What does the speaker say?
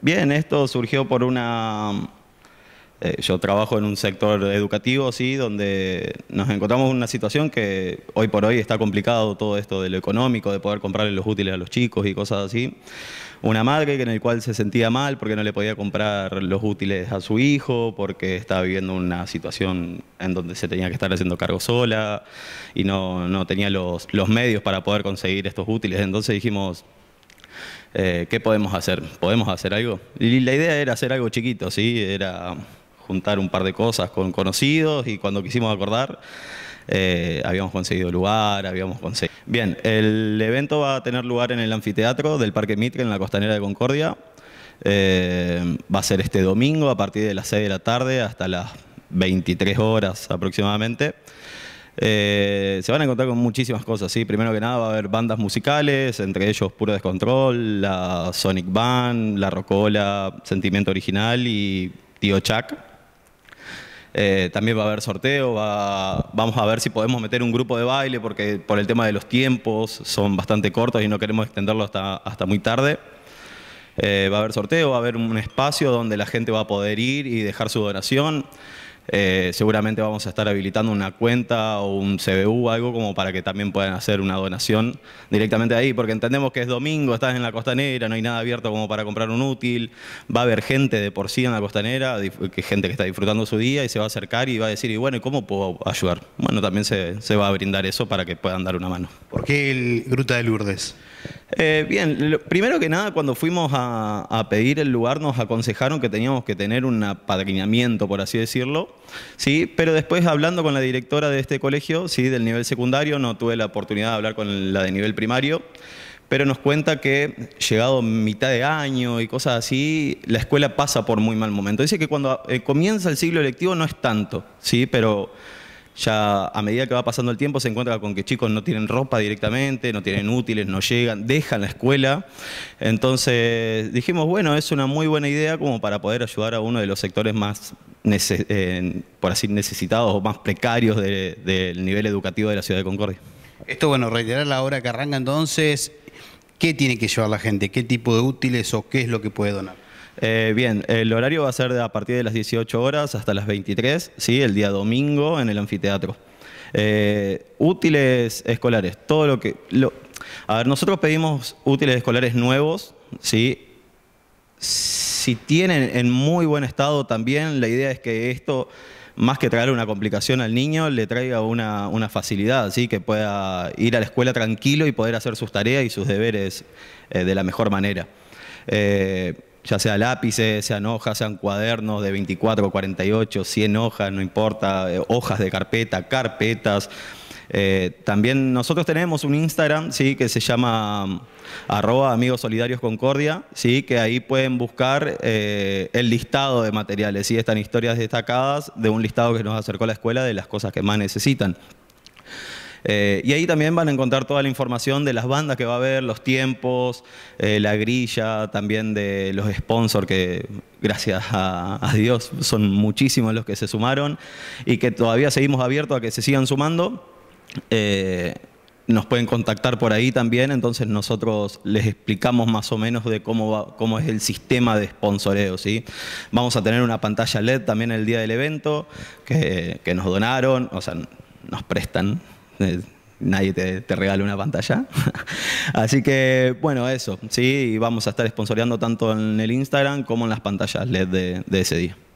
Bien, esto surgió por una... Eh, yo trabajo en un sector educativo, sí, donde nos encontramos en una situación que hoy por hoy está complicado todo esto de lo económico, de poder comprarle los útiles a los chicos y cosas así. Una madre en el cual se sentía mal porque no le podía comprar los útiles a su hijo, porque estaba viviendo una situación en donde se tenía que estar haciendo cargo sola y no, tenía los, los medios para poder conseguir estos útiles. Entonces dijimos, eh, ¿qué podemos hacer? ¿Podemos hacer algo? la idea era hacer algo chiquito, ¿sí? Era juntar un par de cosas con conocidos y cuando quisimos acordar, eh, habíamos conseguido lugar, habíamos conseguido... Bien, el evento va a tener lugar en el anfiteatro del Parque Mitre, en la costanera de Concordia. Eh, va a ser este domingo a partir de las 6 de la tarde hasta las 23 horas aproximadamente. Eh, se van a encontrar con muchísimas cosas, ¿sí? Primero que nada va a haber bandas musicales, entre ellos Puro Descontrol, la Sonic Band, la Rocola, Sentimiento Original y Tío Chuck. Eh, también va a haber sorteo, vamos a ver si podemos meter un grupo de baile porque por el tema de los tiempos son bastante cortos y no queremos extenderlo hasta, hasta muy tarde. Eh, va a haber sorteo, va a haber un espacio donde la gente va a poder ir y dejar su donación. Eh, seguramente vamos a estar habilitando una cuenta o un CBU, algo como para que también puedan hacer una donación directamente ahí, porque entendemos que es domingo, estás en la costanera, no hay nada abierto como para comprar un útil, va a haber gente de por sí en la costanera, gente que está disfrutando su día y se va a acercar y va a decir, y bueno, ¿y cómo puedo ayudar? Bueno, también se, se va a brindar eso para que puedan dar una mano. ¿Por qué el Gruta de Lourdes? Eh, bien, primero que nada, cuando fuimos a, pedir el lugar nos aconsejaron que teníamos que tener un apadrinamiento, por así decirlo, ¿sí? pero después hablando con la directora de este colegio, ¿sí? del nivel secundario, no tuve la oportunidad de hablar con la de nivel primario, pero nos cuenta que llegado mitad de año y cosas así, la escuela pasa por muy mal momento. Dice que cuando eh, comienza el siglo electivo no es tanto, ¿sí? pero ya a medida que va pasando el tiempo se encuentra con que chicos no tienen ropa directamente, no tienen útiles, no llegan, dejan la escuela. Entonces dijimos, bueno, es una muy buena idea como para poder ayudar a uno de los sectores más, eh, por así, necesitados o más precarios del nivel educativo de la ciudad de Concordia. Esto, bueno, reiterar la hora que arranca entonces, ¿qué tiene que llevar la gente? ¿Qué tipo de útiles o qué es lo que puede donar? Eh, bien, el horario va a ser de a partir de las 18 horas hasta las 23, ¿sí? el día domingo en el anfiteatro. Eh, útiles escolares, todo lo que... a ver, nosotros pedimos útiles escolares nuevos, ¿sí? si tienen en muy buen estado también, la idea es que esto, más que traer una complicación al niño, le traiga una, facilidad, sí, que pueda ir a la escuela tranquilo y poder hacer sus tareas y sus deberes eh, de la mejor manera. Eh, ya sea lápices, sean hojas, sean cuadernos de 24, 48, 100 hojas, no importa, eh, hojas de carpeta, carpetas. Eh, también nosotros tenemos un Instagram, ¿sí? que se llama mm, arroba amigos solidarios concordia, ¿sí? que ahí pueden buscar eh, el listado de materiales, ¿sí? están historias destacadas de un listado que nos acercó la escuela de las cosas que más necesitan. Eh, y ahí también van a encontrar toda la información de las bandas que va a haber, los tiempos, eh, la grilla, también de los sponsors que gracias a, Dios son muchísimos los que se sumaron y que todavía seguimos abiertos a que se sigan sumando. Eh, nos pueden contactar por ahí también, entonces nosotros les explicamos más o menos de cómo, cómo es el sistema de sponsoreo. Vamos a tener una pantalla LED también el día del evento que, que nos donaron, o sea, nos prestan nadie te, te, regala una pantalla. Así que, bueno, eso, sí, y vamos a estar sponsoreando tanto en el Instagram como en las pantallas LED de ese día.